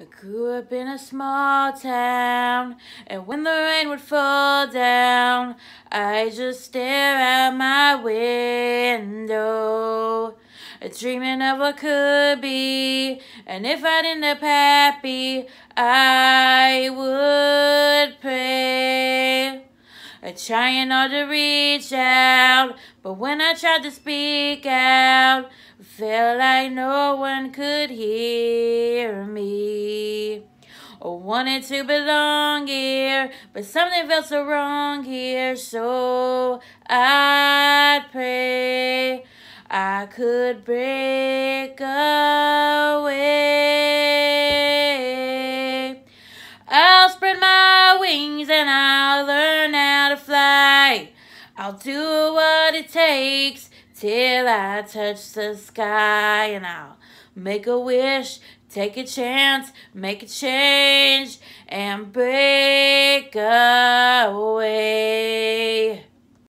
I grew up in a small town, and when the rain would fall down, I just stare out my window, dreaming of what could be. And if I'd end up happy, I would pray. I trying hard to reach out, but when I tried to speak out, felt like no one could hear me. I wanted to belong here, but something felt so wrong here, so I'd pray I could break away. I'll spread my wings and I'll learn how to fly. I'll do what it takes till I touch the sky and I'll make a wish, take a chance, make a change and break away.